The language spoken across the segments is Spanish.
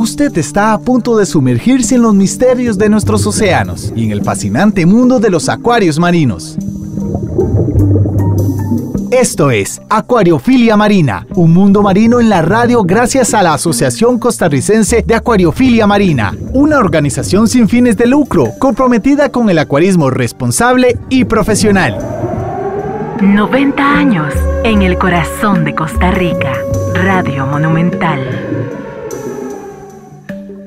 Usted está a punto de sumergirse en los misterios de nuestros océanos y en el fascinante mundo de los acuarios marinos. Esto es Acuariofilia Marina, un mundo marino en la radio gracias a la Asociación Costarricense de Acuariofilia Marina, una organización sin fines de lucro comprometida con el acuarismo responsable y profesional. 90 años en el corazón de Costa Rica, Radio Monumental.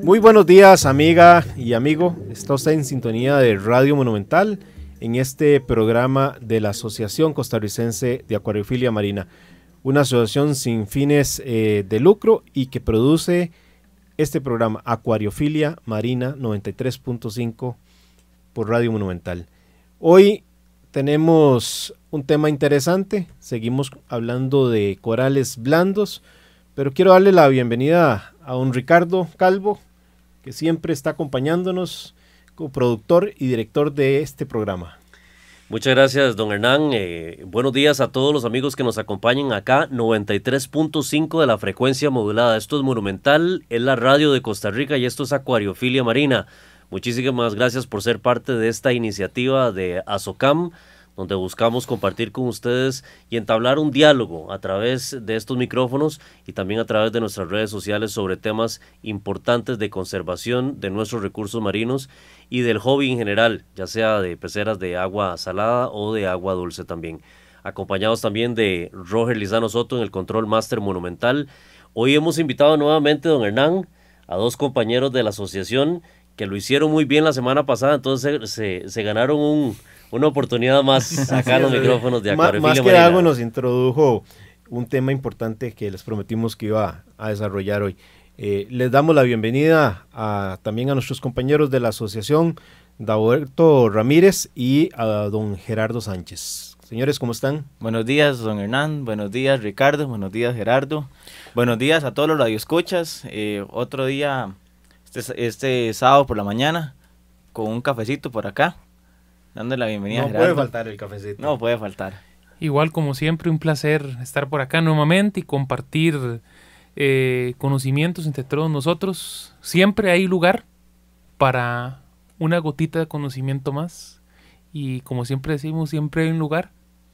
Muy buenos días, amiga y amigo. estamos en sintonía de Radio Monumental en este programa de la Asociación Costarricense de Acuariofilia Marina, una asociación sin fines eh, de lucro y que produce este programa Acuariofilia Marina 93.5 por Radio Monumental. Hoy tenemos un tema interesante, seguimos hablando de corales blandos, pero quiero darle la bienvenida a un Ricardo Calvo, que siempre está acompañándonos como productor y director de este programa. Muchas gracias, don Hernán. Eh, buenos días a todos los amigos que nos acompañan acá, 93.5 de la frecuencia modulada. Esto es Monumental, es la radio de Costa Rica y esto es Acuariofilia Marina. Muchísimas gracias por ser parte de esta iniciativa de ASOCAM donde buscamos compartir con ustedes y entablar un diálogo a través de estos micrófonos y también a través de nuestras redes sociales sobre temas importantes de conservación de nuestros recursos marinos y del hobby en general, ya sea de peceras de agua salada o de agua dulce también. Acompañados también de Roger Lizano Soto en el Control Master Monumental. Hoy hemos invitado nuevamente a don Hernán, a dos compañeros de la asociación que lo hicieron muy bien la semana pasada, entonces se, se ganaron un, una oportunidad más acá los micrófonos de Acuario. Más que algo nos introdujo un tema importante que les prometimos que iba a desarrollar hoy. Eh, les damos la bienvenida a, también a nuestros compañeros de la asociación, Dauberto Ramírez y a don Gerardo Sánchez. Señores, ¿cómo están? Buenos días, don Hernán. Buenos días, Ricardo. Buenos días, Gerardo. Buenos días a todos los radioescuchas. Eh, otro día, este, este sábado por la mañana, con un cafecito por acá. Dándole la bienvenida. No puede faltar el cafecito. No puede faltar. Igual como siempre, un placer estar por acá nuevamente y compartir eh, conocimientos entre todos nosotros. Siempre hay lugar para una gotita de conocimiento más. Y como siempre decimos, siempre hay un lugar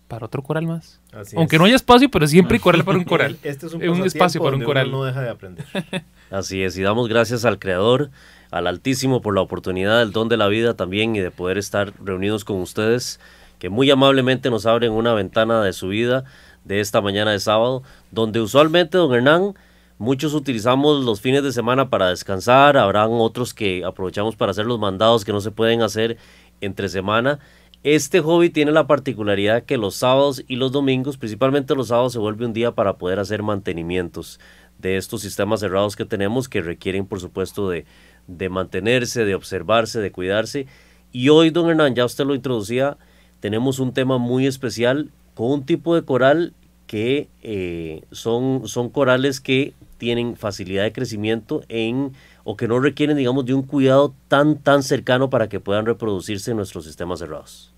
para otro coral más. Aunque no haya espacio, pero siempre hay coral para un coral. Este es un, un espacio para un coral. no deja de aprender. Así es, y damos gracias al creador al Altísimo por la oportunidad del don de la vida también y de poder estar reunidos con ustedes, que muy amablemente nos abren una ventana de su vida de esta mañana de sábado, donde usualmente, don Hernán, muchos utilizamos los fines de semana para descansar, habrán otros que aprovechamos para hacer los mandados que no se pueden hacer entre semana. Este hobby tiene la particularidad que los sábados y los domingos, principalmente los sábados, se vuelve un día para poder hacer mantenimientos de estos sistemas cerrados que tenemos que requieren, por supuesto, de, de mantenerse, de observarse, de cuidarse. Y hoy, don Hernán, ya usted lo introducía, tenemos un tema muy especial con un tipo de coral que eh, son, son corales que tienen facilidad de crecimiento en o que no requieren, digamos, de un cuidado tan, tan cercano para que puedan reproducirse en nuestros sistemas cerrados.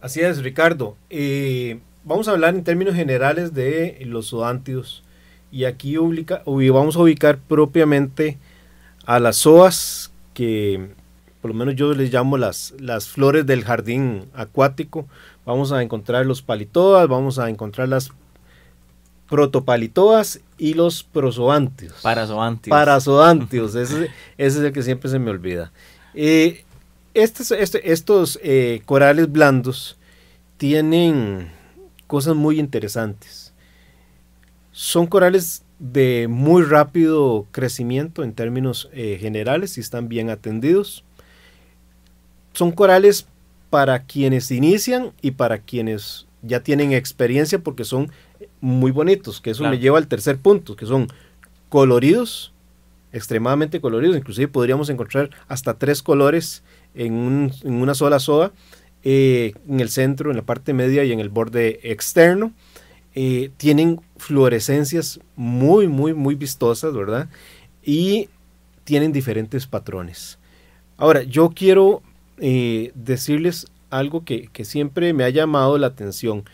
Así es, Ricardo. Eh, vamos a hablar en términos generales de los sudántidos. y aquí ubica, vamos a ubicar propiamente a las SOAS, que por lo menos yo les llamo las, las flores del jardín acuático. Vamos a encontrar los palitoas, vamos a encontrar las protopalitoas y los prosoantios. Parasoantios. Parasoantios, ese, es el que siempre se me olvida. Eh, este, este, estos, eh, corales blandos tienen cosas muy interesantes. Son corales de muy rápido crecimiento en términos eh, generales y están bien atendidos. Son corales para quienes inician y para quienes ya tienen experiencia porque son muy bonitos, que eso me lleva al tercer punto, que son coloridos, extremadamente coloridos, inclusive podríamos encontrar hasta tres colores en, una sola soda, eh, en el centro, en la parte media y en el borde externo. Eh, tienen fluorescencias muy, muy, muy vistosas, ¿verdad? Y tienen diferentes patrones. Ahora, yo quiero eh, decirles algo que, siempre me ha llamado la atención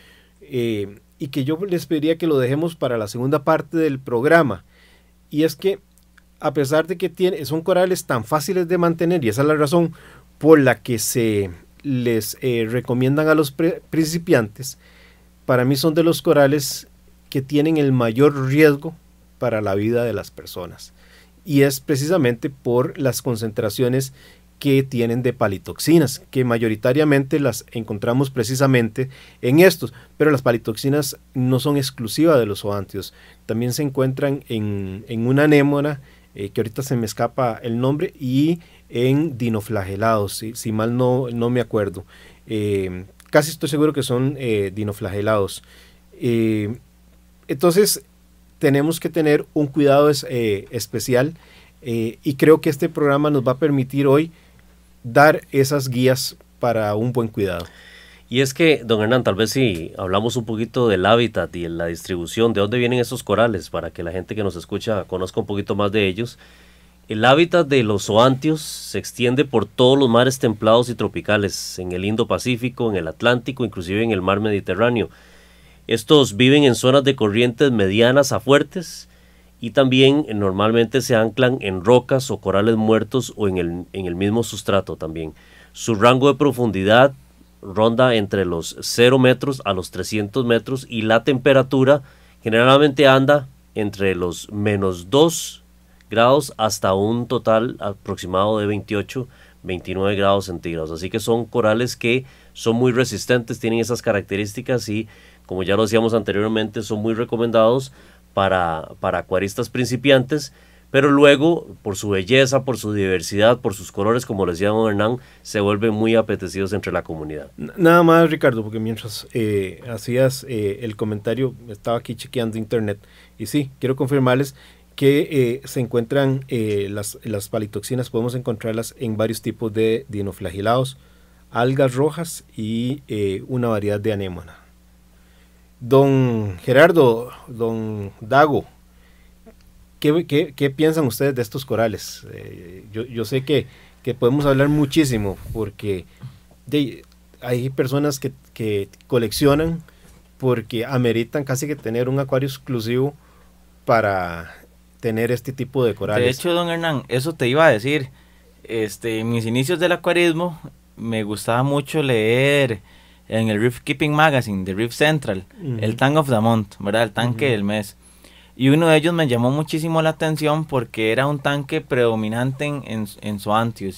eh, y que yo les pediría que lo dejemos para la segunda parte del programa. Y es que, a pesar de que son corales tan fáciles de mantener, y esa es la razón por la que se les recomiendan a los principiantes, para mí son de los corales que tienen el mayor riesgo para la vida de las personas. Y es precisamente por las concentraciones que tienen de palitoxinas, que mayoritariamente las encontramos precisamente en estos, pero las palitoxinas no son exclusivas de los zoantios, también se encuentran en, una anémona, eh, que ahorita se me escapa el nombre, y en dinoflagelados, si, mal no, no me acuerdo, eh, casi estoy seguro que son eh, dinoflagelados. Eh, entonces, tenemos que tener un cuidado eh, especial y creo que este programa nos va a permitir hoy dar esas guías para un buen cuidado. Y es que, don Hernán, tal vez si hablamos un poquito del hábitat y la distribución, de dónde vienen esos corales, para que la gente que nos escucha conozca un poquito más de ellos el hábitat de los zoantios se extiende por todos los mares templados y tropicales, en el Indo-Pacífico, en el Atlántico, inclusive en el mar Mediterráneo. Estos viven en zonas de corrientes medianas a fuertes y también eh, normalmente se anclan en rocas o corales muertos o en el, en el mismo sustrato también. Su rango de profundidad ronda entre los 0 metros a los 300 metros y la temperatura generalmente anda entre los menos 2 grados hasta un total aproximado de 28, 29 grados centígrados. Así que son corales que son muy resistentes, tienen esas características y como ya lo decíamos anteriormente, son muy recomendados para, para acuaristas principiantes pero luego, por su belleza, por su diversidad, por sus colores, como les decía don Hernán, se vuelven muy apetecidos entre la comunidad. Nada más, Ricardo, porque mientras eh, hacías eh, el comentario, estaba aquí chequeando internet. Y sí, quiero confirmarles que eh, se encuentran eh, las, palitoxinas, podemos encontrarlas en varios tipos de dinoflagelados, algas rojas y eh, una variedad de anémona. Don Gerardo, don Dago, ¿qué, piensan ustedes de estos corales? Yo, sé que, podemos hablar muchísimo porque hay personas que, que coleccionan porque ameritan casi que tener un acuario exclusivo para tener este tipo de corales. De hecho, don Hernán, eso te iba a decir. Este, en mis inicios del acuarismo me gustaba mucho leer en el Reef Keeping Magazine de Reef Central, el Tank of the Month, ¿verdad? El tanque del mes. Y uno de ellos me llamó muchísimo la atención porque era un tanque predominante en, en, en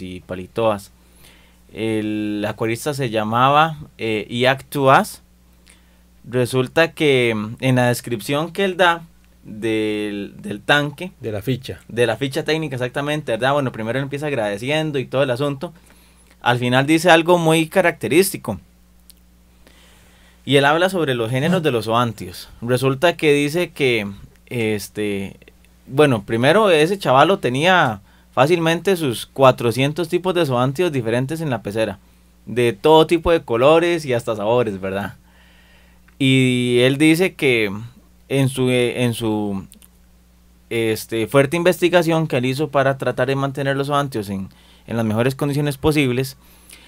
y palitoas. El acuarista se llamaba eh, Iactuas. Resulta que mm, en la descripción que él da, del, del, tanque. De la ficha. De la ficha técnica, exactamente, ¿verdad? Bueno, primero él empieza agradeciendo y todo el asunto. Al final dice algo muy característico. Y él habla sobre los géneros de los oantios. Resulta que dice que, este, bueno, primero ese chavalo tenía fácilmente sus 400 tipos de zoantios diferentes en la pecera. De todo tipo de colores y hasta sabores, ¿verdad? Y él dice que en su, eh, en su este, fuerte investigación que él hizo para tratar de mantener los avantios en, en las mejores condiciones posibles,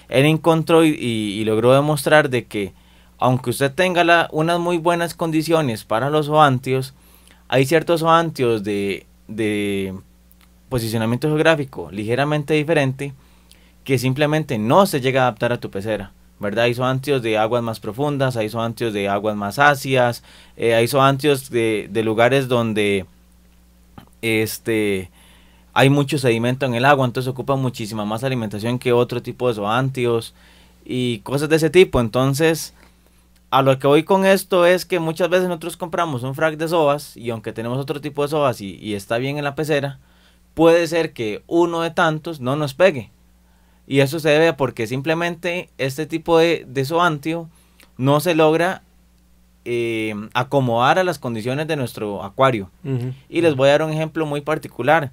él encontró y, logró demostrar de que aunque usted tenga unas muy buenas condiciones para los oantios, hay ciertos oantios de, de posicionamiento geográfico ligeramente diferente que simplemente no se llega a adaptar a tu pecera. ¿verdad? Hay zoantios de aguas más profundas, hay zoantios de aguas más ácidas, eh, hay zoantios de, de, lugares donde este, hay mucho sedimento en el agua, entonces ocupa muchísima más alimentación que otro tipo de zoantios y cosas de ese tipo. Entonces, a lo que voy con esto es que muchas veces nosotros compramos un frac de sobas y aunque tenemos otro tipo de sobas y está bien en la pecera, puede ser que uno de tantos no nos pegue y eso se debe a porque simplemente este tipo de, zoantio no se logra eh, acomodar a las condiciones de nuestro acuario. Y les voy a dar un ejemplo muy particular.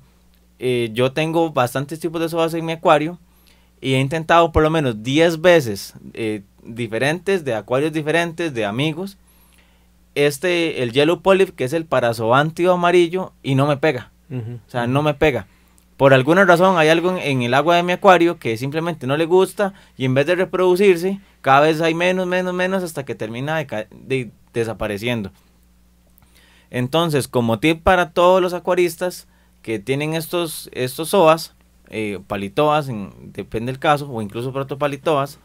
Eh, yo tengo bastantes tipos de zoantio en mi acuario y he intentado por lo menos 10 veces eh, diferentes, de acuarios diferentes, de amigos, este, el Yellow Polyp, que es el parasobantio amarillo, y no me pega. O sea, no me pega. Por alguna razón hay algo en, el agua de mi acuario que simplemente no le gusta y en vez de reproducirse, cada vez hay menos, menos, menos hasta que termina desapareciendo. Entonces, como tip para todos los acuaristas que tienen estos, estos soas, eh, palitoas, depende del caso, o incluso protopalitoas,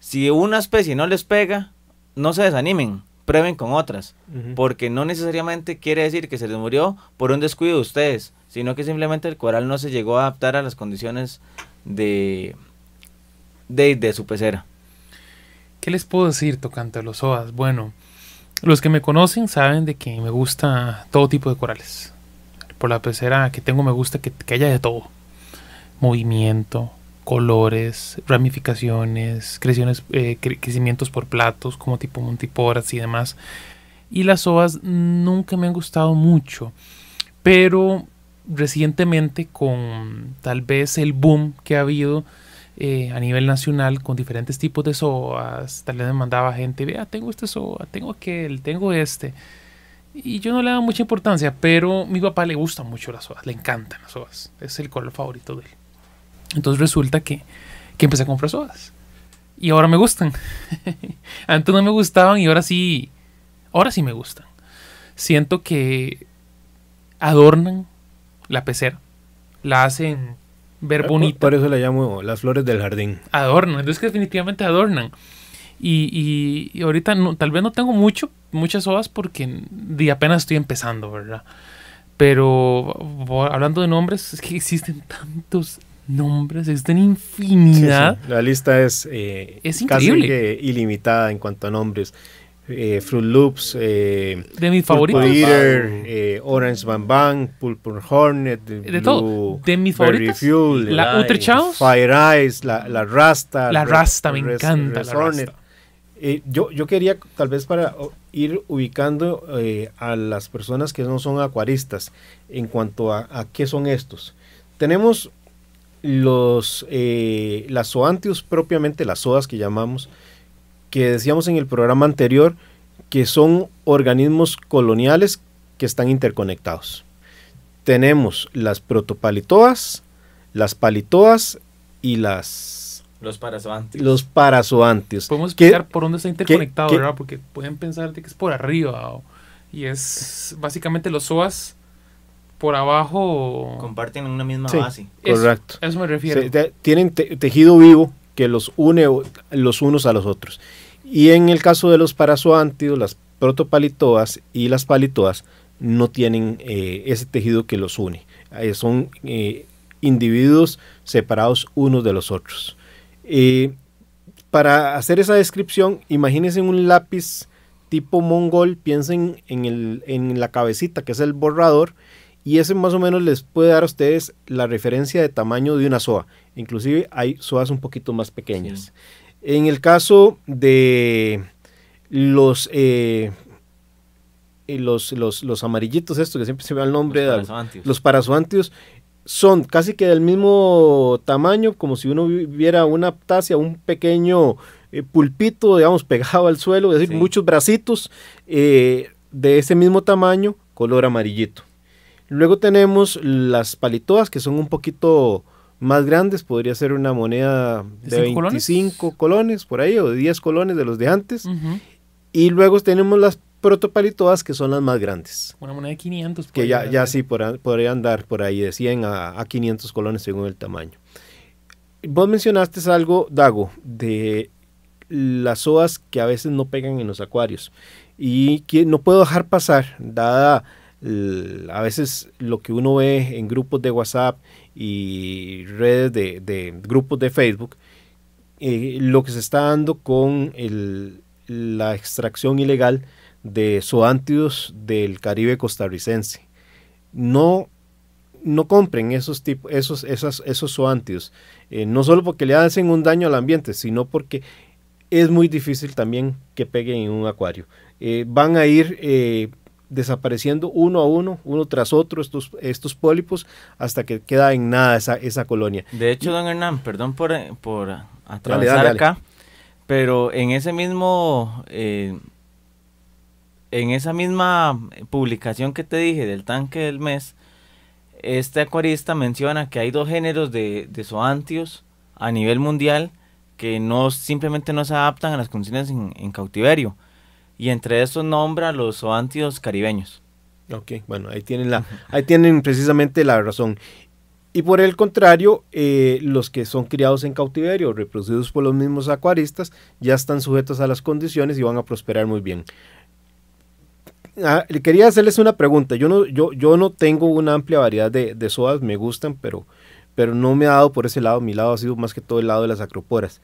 si una especie no les pega, no se desanimen prueben con otras, porque no necesariamente quiere decir que se les murió por un descuido de ustedes, sino que simplemente el coral no se llegó a adaptar a las condiciones de, de, su pecera. ¿Qué les puedo decir tocante a los OAS? Bueno, los que me conocen saben de que me gusta todo tipo de corales. Por la pecera que tengo me gusta que, que haya de todo. Movimiento, colores, ramificaciones, creciones eh, crecimientos por platos como tipo montiporas y demás. Y las ovas nunca me han gustado mucho, pero recientemente con tal vez el boom que ha habido eh, a nivel nacional con diferentes tipos de soas, tal vez me mandaba gente, vea, tengo este soa, tengo aquel, tengo este. Y yo no le daba mucha importancia, pero a mi papá le gustan mucho las soas, le encantan las soas, es el color favorito de él. Entonces resulta que, empecé a comprar sobas. Y ahora me gustan. Antes no me gustaban y ahora sí. Ahora sí me gustan. Siento que adornan la pecera. La hacen ver bonita. Por eso la llamo las flores del jardín. Adornan. Entonces que definitivamente adornan. Y, ahorita tal vez no tengo mucho, muchas sobas porque de apenas estoy empezando, ¿verdad? Pero hablando de nombres, es que existen tantos nombres, existen infinidad. La lista es, eh, es increíble. casi ilimitada en cuanto a nombres. Eh, Fruit Loops, eh, de mis favoritos, eh, Orange Van Bang, Pulpur Hornet, de Blue todo, de mis favoritos Fuel, Fire Eyes, la, la, Rasta, la Rasta, me encanta, Hornet. yo, yo quería, tal vez para ir ubicando a las personas que no son acuaristas en cuanto a, qué son estos. Tenemos los, eh, las zoantios propiamente, las zoas que llamamos, que decíamos en el programa anterior, que son organismos coloniales que están interconectados. Tenemos las protopalitoas, las palitoas y las... Los parazoantios. Los parazoantios. Podemos explicar por dónde está interconectado, ¿verdad? Porque pueden pensar que es por arriba y es básicamente los zoas por abajo... Comparten una misma base. correcto. A eso me refiero. tienen tejido vivo que los une los unos a los otros. Y en el caso de los parazoántidos, las protopalitoas y las palitoas no tienen eh, ese tejido que los une. Eh, son eh, individuos separados unos de los otros. para hacer esa descripción, imagínense un lápiz tipo mongol, piensen el, en la cabecita que es el borrador y ese más o menos les puede dar a ustedes la referencia de tamaño de una soa. Inclusive hay soas un poquito más pequeñas. En el caso de eh, los, los, los, amarillitos estos, que siempre se ve el nombre, los los son casi que del mismo tamaño, como si uno viera una aptasia, un pequeño eh, pulpito, digamos, pegado al suelo, es decir, muchos bracitos eh, de ese mismo tamaño, color amarillito. Luego tenemos las palitoas, que son un poquito más grandes, podría ser una moneda de, 25 colones? por ahí, o 10 colones de los de antes. Y luego tenemos las protopalitoas, que son las más grandes. Una moneda de 500. Que ya, ya sí, podrían podría andar por ahí de 100 a, 500 colones según el tamaño. Vos mencionaste algo, Dago, de las oas que a veces no pegan en los acuarios. Y que no puedo dejar pasar, dada a veces lo que uno ve en grupos de WhatsApp y redes de, grupos de Facebook, eh, lo que se está dando con la extracción ilegal de zoántidos del Caribe costarricense. No, no compren esos, tipos, esos, esas, esos zoántidos, eh, no solo porque le hacen un daño al ambiente, sino porque es muy difícil también que peguen en un acuario. Eh, van a ir desapareciendo uno a uno, uno tras otro, estos, estos pólipos, hasta que queda en nada esa, esa colonia. De hecho, don Hernán, perdón por, eh, atravesar acá, pero en ese mismo... Eh, en esa misma publicación que te dije del tanque del mes, este acuarista menciona que hay dos géneros de, de zoantios a nivel mundial que no simplemente no se adaptan a las condiciones en cautiverio y entre esos nombra los caribeños. Ok, bueno, ahí tienen, la, ahí tienen precisamente la razón. Y por el contrario, eh, los que son criados en cautiverio, reproducidos por los mismos acuaristas, ya están sujetos a las condiciones y van a prosperar muy bien. Ah, le quería hacerles una pregunta. Yo no, yo, yo no tengo una amplia variedad de, de sodas, me gustan, pero, pero no me ha dado por ese lado. Mi lado ha sido más que todo el lado de las acroporas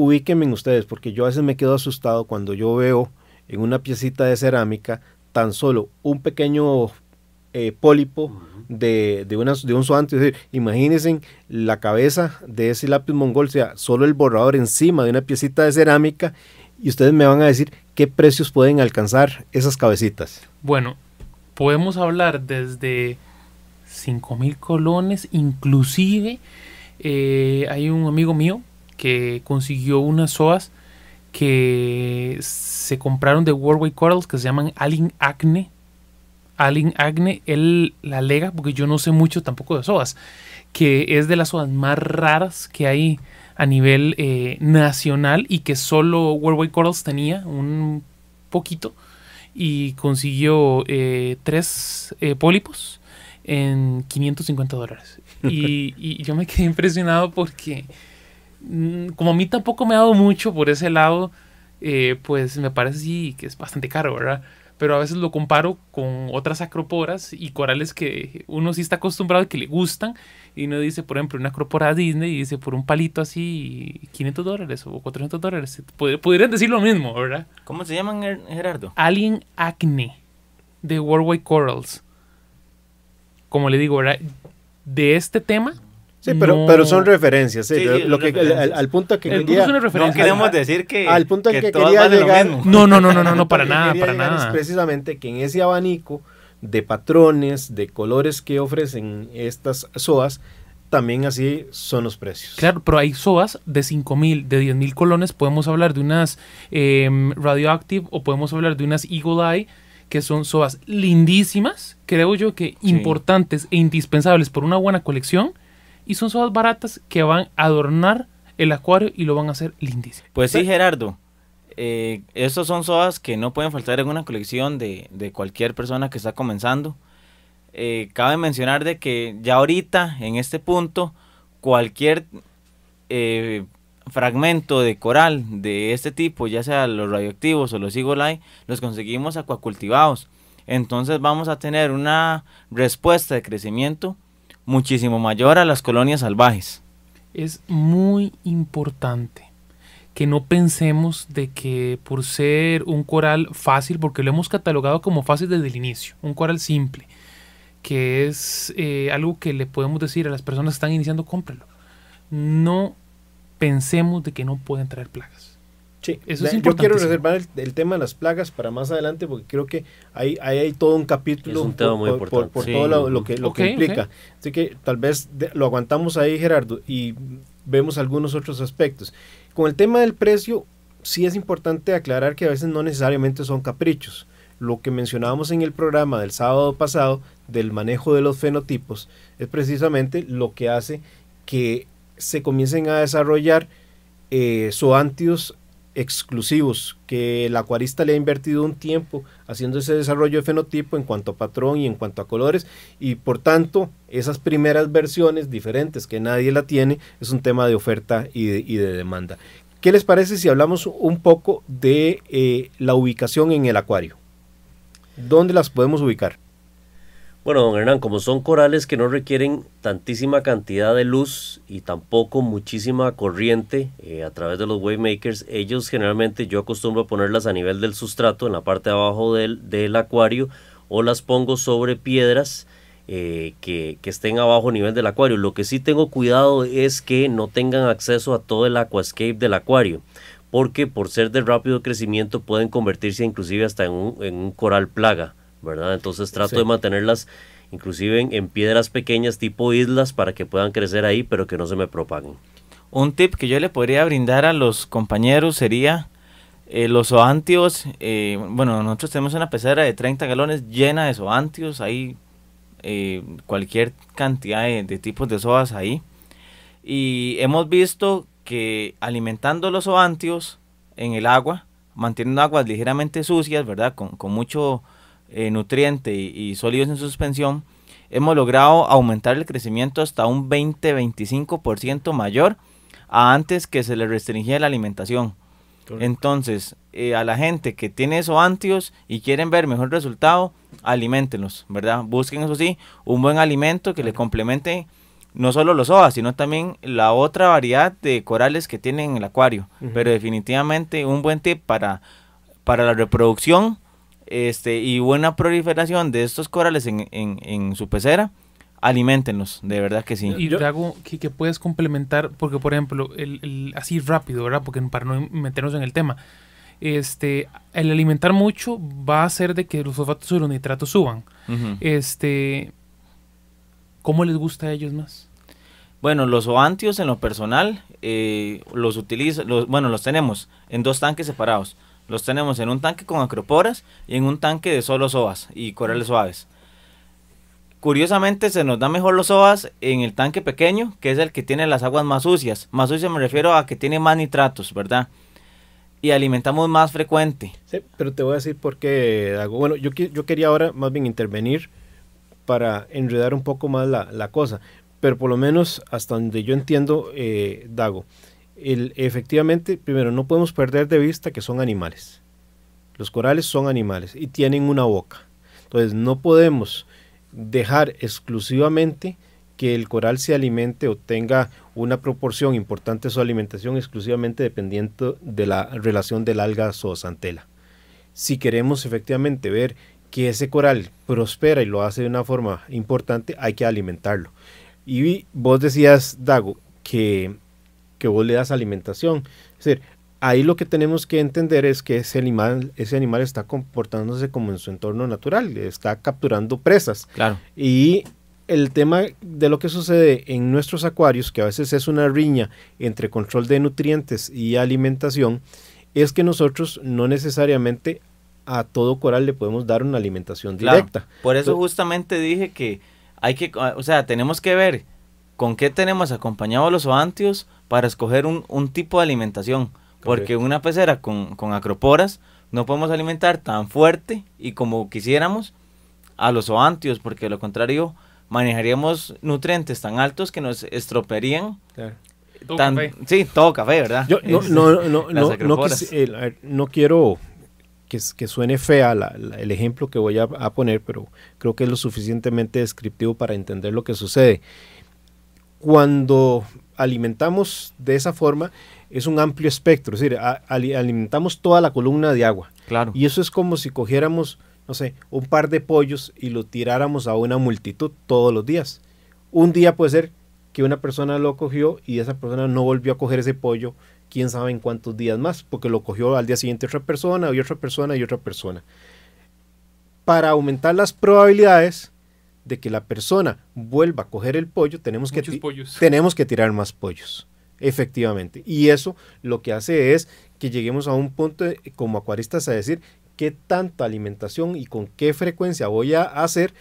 ubíquenme en ustedes, porque yo a veces me quedo asustado cuando yo veo en una piecita de cerámica tan solo un pequeño eh, pólipo de, de, una, de un suante. imagínense la cabeza de ese lápiz mongol, sea, solo el borrador encima de una piecita de cerámica, y ustedes me van a decir qué precios pueden alcanzar esas cabecitas. Bueno, podemos hablar desde 5.000 colones, inclusive eh, hay un amigo mío que consiguió unas SOAs que se compraron de World Wide Corals que se llaman Alin Acne. Alien Acne, él la alega, porque yo no sé mucho tampoco de SOAs, que es de las SOAs más raras que hay a nivel eh, nacional y que solo Wide Corals tenía un poquito y consiguió eh, tres eh, pólipos en 550 dólares. y yo me quedé impresionado porque Mm, como a mí tampoco me ha dado mucho por ese lado, eh, pues me parece que es bastante caro, ¿verdad? Pero a veces lo comparo con otras acroporas y corales que uno sí está acostumbrado y que le gustan. Y uno dice, por ejemplo, una acropora Disney y dice por un palito así 500 dólares o 400 dólares. Podrían decir lo mismo, ¿verdad? ¿Cómo se llaman, Gerardo? Alien Acne de Worldwide Corals. Como le digo, ¿verdad? De este tema Sí, pero, pero son referencias. Sí, lo, que, Al, punto que no queremos decir que. Al punto que, quería No, no, no, no, no, para nada, para nada. Es precisamente que en ese abanico de patrones, de colores que ofrecen estas SOAS, también así son los precios. Claro, pero hay SOAS de 5.000, de 10.000 colones. Podemos hablar de unas eh, Radioactive o podemos hablar de unas Eagle Eye que son SOAS lindísimas, creo yo que importantes e indispensables por una buena colección, y son sodas baratas que van a adornar el acuario y lo van a hacer lindísimo. Pues sí, Gerardo. Eh, son sodas que no pueden faltar en una colección de, cualquier persona que está comenzando. Eh, cabe mencionar de que ya ahorita, en este punto, cualquier eh, fragmento de coral de este tipo, ya sea los radioactivos o los igolai, los conseguimos acuacultivados. Entonces vamos a tener una respuesta de crecimiento muchísimo mayor a las colonias salvajes. Es muy importante que no pensemos de que por ser un coral fácil, porque lo hemos catalogado como fácil desde el inicio, un coral simple, que es eh, algo que le podemos decir a las personas que están iniciando, cómpralo. No pensemos de que no pueden traer plagas. Sí, yo quiero reservar el, tema de las plagas para más adelante porque creo que ahí hay, todo un capítulo por, todo lo, que, lo que implica. Así que tal vez lo aguantamos ahí, Gerardo, y vemos algunos otros aspectos. Con el tema del precio, sí es importante aclarar que a veces no necesariamente son caprichos. Lo que mencionábamos en el programa del sábado pasado del manejo de los fenotipos es precisamente lo que hace que se comiencen a desarrollar eh, exclusivos que el acuarista le ha invertido un tiempo haciendo ese desarrollo de fenotipo en cuanto a patrón y en cuanto a colores y por tanto esas primeras versiones diferentes que nadie la tiene es un tema de oferta y de, demanda. ¿Qué les parece si hablamos un poco de eh, la ubicación en el acuario? ¿Dónde las podemos ubicar? Bueno, don Hernán, como son corales que no requieren tantísima cantidad de luz y tampoco muchísima corriente eh, a través de los wavemakers, ellos generalmente yo acostumbro a ponerlas a nivel del sustrato, en la parte de abajo del, del acuario, o las pongo sobre piedras eh, que, estén abajo a nivel del acuario. Lo que sí tengo cuidado es que no tengan acceso a todo el aquascape del acuario, porque por ser de rápido crecimiento pueden convertirse inclusive hasta en un coral plaga. Entonces trato de mantenerlas inclusive en, piedras pequeñas tipo islas para que puedan crecer ahí, pero que no se me propaguen. Un tip que yo le podría brindar a los compañeros sería eh, los zoantios. Eh, bueno, nosotros tenemos una pecera de 30 galones llena de zoantios, hay eh, cualquier cantidad de, tipos de soas ahí. Y hemos visto que alimentando los zoantios en el agua, manteniendo aguas ligeramente sucias, ¿verdad? Con, con mucho eh, nutriente y, sólidos en suspensión, hemos logrado aumentar el crecimiento hasta un 20-25% mayor a antes que se le restringía la alimentación. Entonces, eh, a la gente que tiene esos antios y quieren ver mejor resultado, alimentenlos, ¿verdad? Busquen, eso sí, un buen alimento que le complemente no solo los oas sino también la otra variedad de corales que tienen en el acuario. Pero definitivamente un buen tip para, para la reproducción este, y buena proliferación de estos corales en, su pecera, alimentenlos, de verdad que sí. Y te que, que, puedes complementar, porque por ejemplo, el, así rápido, ¿verdad? Porque para no meternos en el tema, este, el alimentar mucho va a hacer de que los fosfatos y los nitratos suban. Este, ¿cómo les gusta a ellos más? Bueno, los oantios en lo personal, eh, los bueno, los tenemos en dos tanques separados los tenemos en un tanque con acroporas y en un tanque de solo soas y corales mm. suaves. Curiosamente se nos da mejor los soas en el tanque pequeño, que es el que tiene las aguas más sucias. Más sucias me refiero a que tiene más nitratos, ¿verdad? y alimentamos más frecuente. Sí, pero te voy a decir por qué, Dago. Bueno, yo, yo quería ahora más bien intervenir para enredar un poco más la, cosa, pero por lo menos hasta donde yo entiendo, eh, Dago, efectivamente, primero, no podemos perder de vista que son animales. Los corales son animales y tienen una boca. Entonces, no podemos dejar exclusivamente que el coral se alimente o tenga una proporción importante de su alimentación exclusivamente dependiendo de la relación del alga zoosantela. Si queremos efectivamente ver que ese coral prospera y lo hace de una forma importante, hay que alimentarlo. Y vos decías, Dago, que que vos le das alimentación. Es decir, ahí lo que tenemos que entender es que ese animal, ese animal está comportándose como en su entorno natural, está capturando presas. Claro. Y el tema de lo que sucede en nuestros acuarios, que a veces es una riña entre control de nutrientes y alimentación, es que nosotros no necesariamente a todo coral le podemos dar una alimentación directa. por eso justamente dije que hay que, o sea, tenemos que ver con qué tenemos acompañados los oantios para escoger un, tipo de alimentación. Porque una pecera con, acroporas no podemos alimentar tan fuerte y como quisiéramos a los oantios, porque de lo contrario manejaríamos nutrientes tan altos que nos estropearían. Todo café. Sí, todo café, ¿verdad? no, quiero que, suene fea el ejemplo que voy a, poner, pero creo que es lo suficientemente descriptivo para entender lo que sucede cuando alimentamos de esa forma es un amplio espectro, es decir, alimentamos toda la columna de agua. Claro. Y eso es como si cogiéramos, no sé, un par de pollos y lo tiráramos a una multitud todos los días. Un día puede ser que una persona lo cogió y esa persona no volvió a coger ese pollo, quién sabe en cuántos días más, porque lo cogió al día siguiente otra persona, y otra persona y otra persona. Para aumentar las probabilidades, de que la persona vuelva a coger el pollo, tenemos, que, tenemos que tirar más pollos. Efectivamente. Y eso lo que hace es que lleguemos a un punto eh, como acuaristas a decir qué tanta alimentación y con qué frecuencia voy a hacer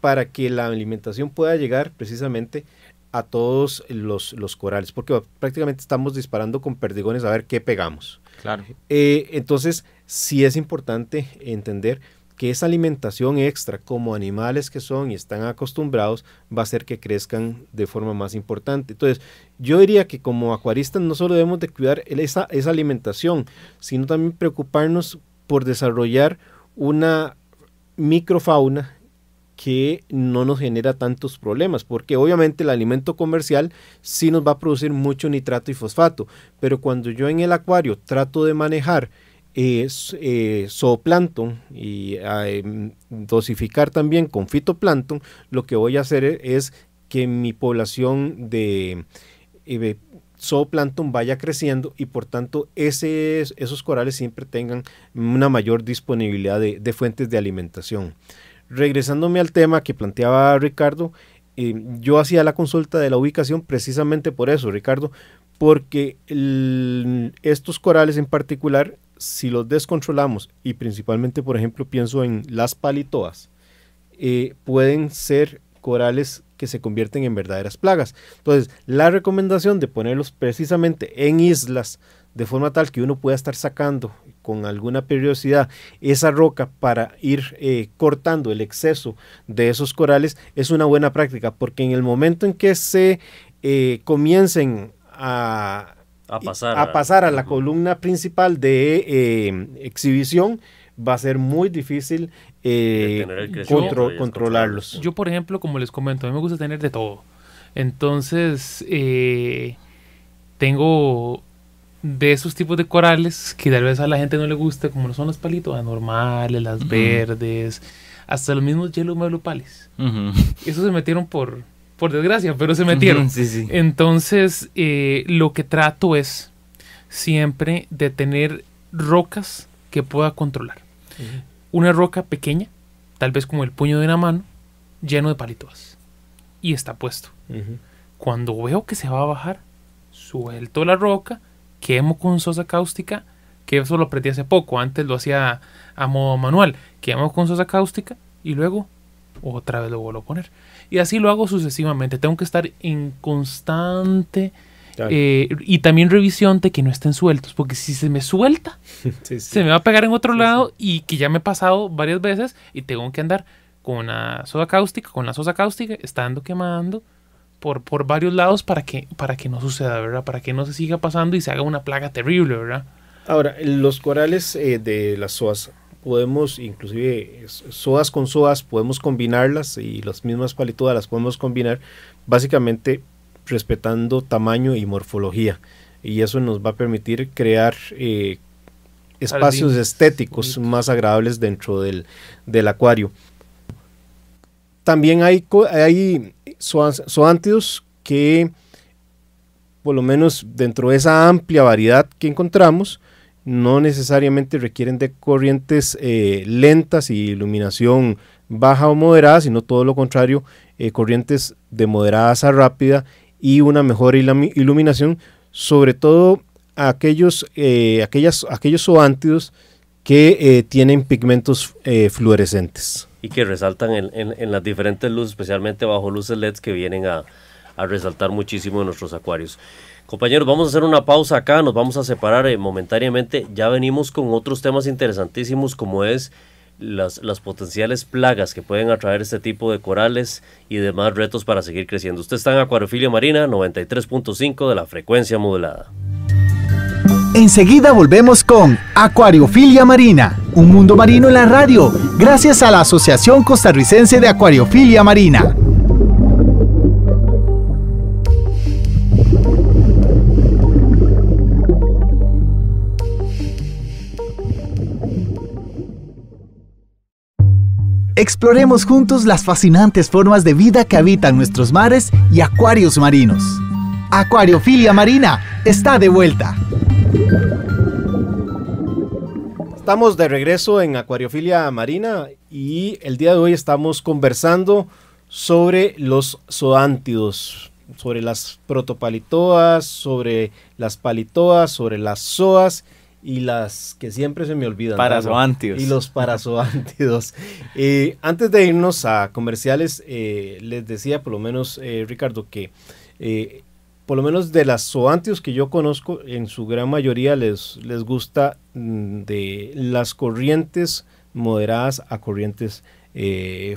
para que la alimentación pueda llegar precisamente a todos los, los corales, porque prácticamente estamos disparando con perdigones a ver qué pegamos. Claro. Eh, entonces, sí es importante entender que esa alimentación extra, como animales que son y están acostumbrados, va a hacer que crezcan de forma más importante. Entonces, yo diría que como acuaristas no solo debemos de cuidar esa, esa alimentación, sino también preocuparnos por desarrollar una microfauna que no nos genera tantos problemas, porque obviamente el alimento comercial sí nos va a producir mucho nitrato y fosfato, pero cuando yo en el acuario trato de manejar es eh, zooplancton y dosificar también con fitoplancton, lo que voy a hacer e-, es que mi población eh, de, zooplancton vaya creciendo y por tanto esos corales siempre tengan una mayor disponibilidad de, fuentes de alimentación. Regresándome al tema que planteaba Ricardo, eh, yo hacía la consulta de la ubicación precisamente por eso, Ricardo, porque estos corales en particular si los descontrolamos, y principalmente, por ejemplo, pienso en las palitoas, eh, pueden ser corales que se convierten en verdaderas plagas. Entonces, la recomendación de ponerlos precisamente en islas, de forma tal que uno pueda estar sacando con alguna periodicidad esa roca para ir eh, cortando el exceso de esos corales, es una buena práctica, porque en el momento en que se eh, comiencen a a pasar a, pasar a la columna principal de eh, exhibición va a ser muy difícil eh, controlarlos. Yo, por ejemplo, como les comento, a mí me gusta tener de todo. Entonces, eh, tengo de esos tipos de corales que tal vez a la gente no le gusta, como son los palitos anormales, las verdes, hasta los mismos yellow malupales. Esos se metieron por por desgracia, pero se metieron. Entonces, eh, lo que trato es siempre de tener rocas que pueda controlar. Una roca pequeña, tal vez como el puño de una mano, lleno de palitos Y está puesto. Cuando veo que se va a bajar, suelto la roca, quemo con sosa cáustica, que eso lo aprendí hace poco, antes lo hacía a modo manual, quemo con sosa cáustica y luego otra vez lo vuelvo a poner. Y así lo hago sucesivamente. Tengo que estar en constante eh, y también revisión de que no estén sueltos, porque si se me suelta, se me va a pegar en otro lado y que ya me he pasado varias veces y tengo que andar con una soda cáustica, con la sosa cáustica, estando quemando por, por varios lados para que, para que no suceda, ¿verdad? Para que no se siga pasando y se haga una plaga terrible, ¿verdad? Ahora, los corales eh, de las soas podemos, inclusive sodas con sodas, podemos combinarlas y las mismas cualitudes las podemos combinar, básicamente respetando tamaño y morfología. Y eso nos va a permitir crear eh, espacios estéticos más agradables dentro del, acuario. También hay, hay zoántidos que, por lo menos dentro de esa amplia variedad que encontramos, no necesariamente requieren de corrientes eh, lentas y iluminación baja o moderada, sino todo lo contrario, eh, corrientes de moderadas a rápida y una mejor iluminación, sobre todo aquellos, eh, aquellas, aquellos que eh, tienen pigmentos fluorescentes. Y que resaltan en, las diferentes luces, especialmente bajo luces LED que vienen a, a resaltar muchísimo en nuestros acuarios. Compañeros, vamos a hacer una pausa acá, nos vamos a separar eh, momentáneamente. Ya venimos con otros temas interesantísimos como es las, las potenciales plagas que pueden atraer este tipo de corales y demás retos para seguir creciendo. Usted está en Acuariofilia Marina 93.5 de la frecuencia modulada. Enseguida volvemos con Acuariofilia Marina, un mundo marino en la radio, gracias a la Asociación Costarricense de Acuariofilia Marina. Exploremos juntos las fascinantes formas de vida que habitan nuestros mares y acuarios marinos. Acuariofilia Marina está de vuelta. Estamos de regreso en Acuariofilia Marina y el día de hoy estamos conversando sobre los zoántidos, sobre las protopalitoas, sobre las palitoas, sobre las zoas y las que siempre se me olvidan. Parazoantios. Ah, y los parasoántidos eh, antes de irnos a comerciales, eh, les decía por lo menos, eh, Ricardo, que por lo menos de las zoantios que yo conozco, en su gran mayoría les, les gusta mm, de las corrientes moderadas a corrientes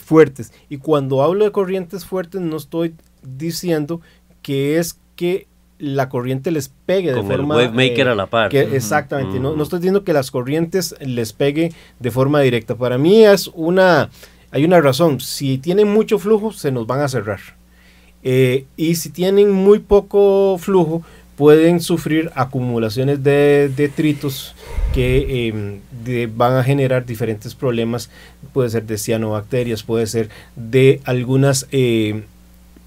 fuertes. Y cuando hablo de corrientes fuertes no estoy diciendo que es que la corriente les pegue de forma... El webmaker eh, a la par. Exactamente, mm. no, estoy diciendo que las corrientes les pegue de forma directa. Para mí es una... Hay una razón, si tienen mucho flujo se nos van a cerrar. Eh, y si tienen muy poco flujo pueden sufrir acumulaciones de detritos que em, van a generar diferentes problemas, puede ser de cianobacterias, puede ser de algunas eh,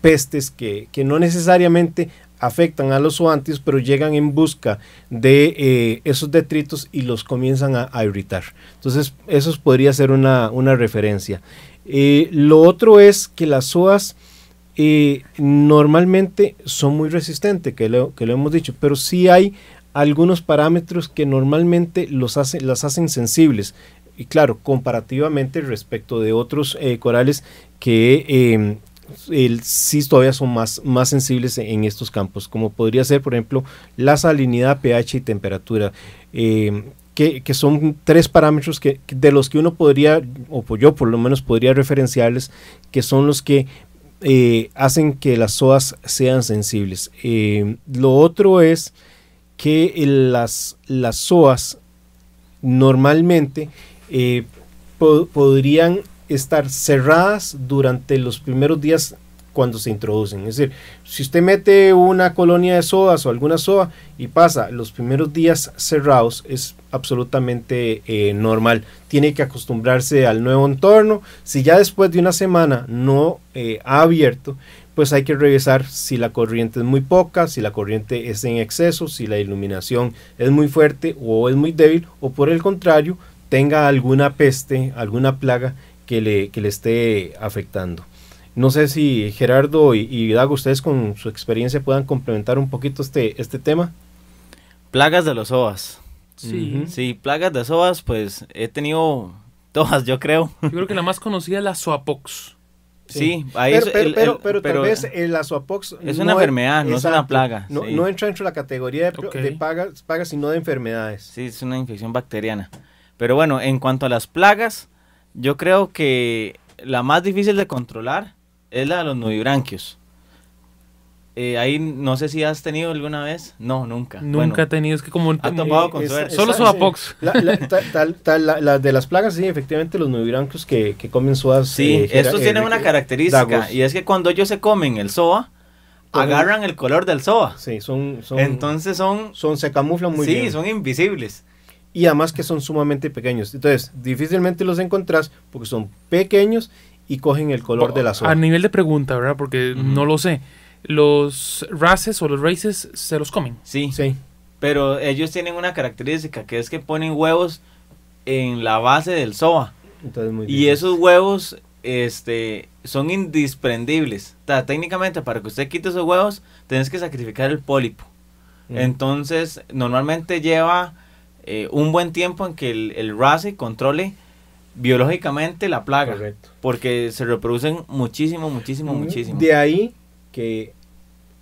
pestes que, que, no necesariamente afectan a los zoantios, pero llegan en busca de eh, esos detritos y los comienzan a, irritar. Entonces, eso podría ser una, referencia. Eh, lo otro es que las zoas eh, normalmente son muy resistentes, que lo, que lo hemos dicho, pero sí hay algunos parámetros que normalmente los hacen las hacen sensibles. Y claro, comparativamente respecto de otros corales que el, sí todavía son más, más sensibles en estos campos, como podría ser, por ejemplo, la salinidad, pH y temperatura, eh, que, son tres parámetros que, de los que uno podría, o pues yo por lo menos podría referenciarles, que son los que eh, hacen que las soas sean sensibles. Eh, lo otro es que las, las soas normalmente podrían estar cerradas durante los primeros días cuando se introducen. Es decir, si usted mete una colonia de sodas o alguna soda y pasa los primeros días cerrados, es absolutamente eh, normal. Tiene que acostumbrarse al nuevo entorno. Si ya después de una semana no eh, ha abierto, pues hay que revisar si la corriente es muy poca, si la corriente es en exceso, si la iluminación es muy fuerte o es muy débil, o por el contrario, tenga alguna peste, alguna plaga que le, esté afectando. No sé si Gerardo y, y, Dago, ustedes con su experiencia puedan complementar un poquito este, este tema. Plagas de los ovas. Sí. Sí, plagas de ovas, pues he tenido todas, yo creo. Yo creo que la más conocida es la Suapox. Sí, ahí pero, pero, pero, tal vez el eh, Suapox... Es una enfermedad, no es una plaga. No, entra dentro de la categoría de, plagas, sino de enfermedades. Sí, es una infección bacteriana. Pero bueno, en cuanto a las plagas, yo creo que la más difícil de controlar es la de los nudibranquios. Eh, ahí no sé si has tenido alguna vez. No, nunca. Nunca he tenido, es que como. Ha tomado eh, con Solo suapox. apox. La, de las plagas, sí, efectivamente, los nudibranquios que, que comen soas. Sí, eh, estos tienen una característica y es que cuando ellos se comen el soa, agarran el color del soa. Sí, son, Entonces son. son se camuflan muy bien. Sí, son invisibles y además que son sumamente pequeños. Entonces, difícilmente los encontrás porque son pequeños y cogen el color de la soja. A nivel de pregunta, ¿verdad? Porque no lo sé. ¿Los races o los races se los comen? Sí. Sí. Pero ellos tienen una característica que es que ponen huevos en la base del soba. Y esos huevos este, son indisprendibles. O técnicamente, para que usted quite esos huevos, tienes que sacrificar el pólipo. Mm. Entonces, normalmente lleva eh, un buen tiempo en que el, el controle biológicamente la plaga. Porque se reproducen muchísimo, muchísimo, muchísimo. De ahí que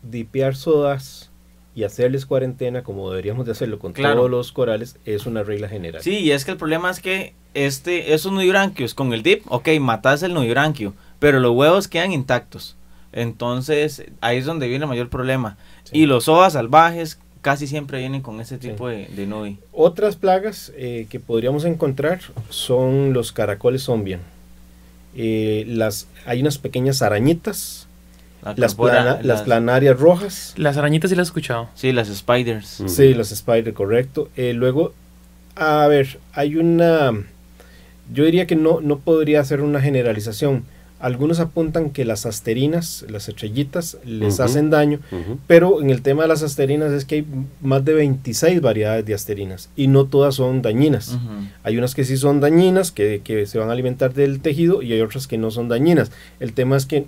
dipear sodas y hacerles cuarentena como deberíamos de hacerlo con todos los corales es una regla general. Sí, y es que el problema es que este, esos nudibranquios con el dip, ok, matas el nudibranquio, pero los huevos quedan intactos. Entonces, ahí es donde viene el mayor problema. Y los sodas salvajes casi siempre vienen con ese tipo de, de Otras plagas eh, que podríamos encontrar son los caracoles zombian. Eh, las, hay unas pequeñas arañitas, las, planarias rojas. Las arañitas sí las he escuchado. Sí, las spiders. Sí, las spiders, correcto. Eh, luego, a ver, hay una... Yo diría que no, no podría hacer una generalización algunos apuntan que las asterinas, las estrellitas, les hacen daño, pero en el tema de las asterinas es que hay más de 26 variedades de asterinas y no todas son dañinas. Hay unas que sí son dañinas, que, se van a alimentar del tejido y hay otras que no son dañinas. El tema es que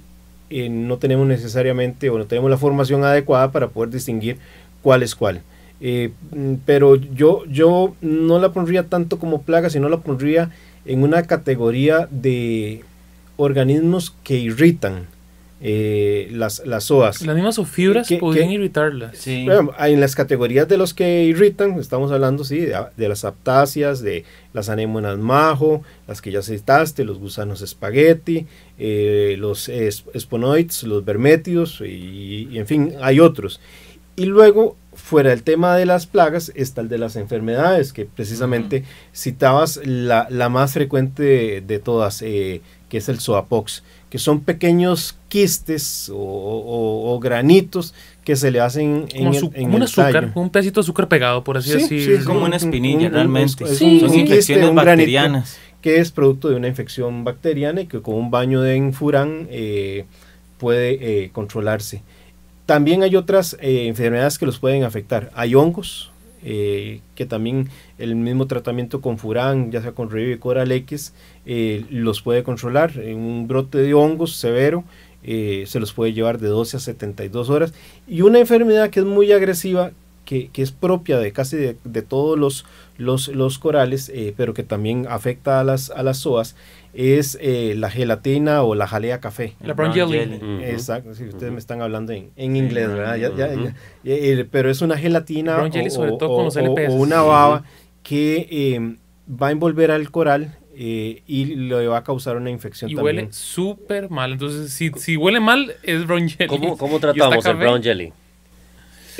eh, no tenemos necesariamente o no tenemos la formación adecuada para poder distinguir cuál es cuál. Eh, mm, pero yo, yo no la pondría tanto como plaga, sino la pondría en una categoría de organismos que irritan eh, las, las OAS. Las mismas fibras pueden irritarlas. Sí. Bueno, en las categorías de los que irritan, estamos hablando sí, de, las aptáceas, de las anémonas majo, las que ya citaste, los gusanos espagueti, eh, los esponoides, los vermetidos y, en fin, hay otros. Y luego fuera el tema de las plagas está el de las enfermedades, que precisamente citabas la, más frecuente de, todas, eh, que es el soapox, que son pequeños quistes o, granitos que se le hacen en, un azúcar, un pedacito de azúcar pegado, por así decirlo. Sí, es como una espinilla, realmente. son infecciones bacterianas. Que es producto de una infección bacteriana y que con un baño de infurán eh, puede eh, controlarse. También hay otras eh, enfermedades que los pueden afectar. Hay hongos, eh, que también el mismo tratamiento con Furán, ya sea con Revive Coral X, eh, los puede controlar. En un brote de hongos severo eh, se los puede llevar de 12 a 72 horas. Y una enfermedad que es muy agresiva, que, es propia de casi de, todos los, los, corales, eh, pero que también afecta a las, a las soas, es eh, la gelatina o la jalea café. La brown jelly. Exacto, si ustedes me están hablando en, inglés, ¿verdad? Eh, pero es una gelatina o, sobre una baba que va a envolver al coral y le va a causar una infección y huele súper mal. Entonces, si, huele mal, es brown jelly. ¿Cómo, cómo tratamos el brown jelly?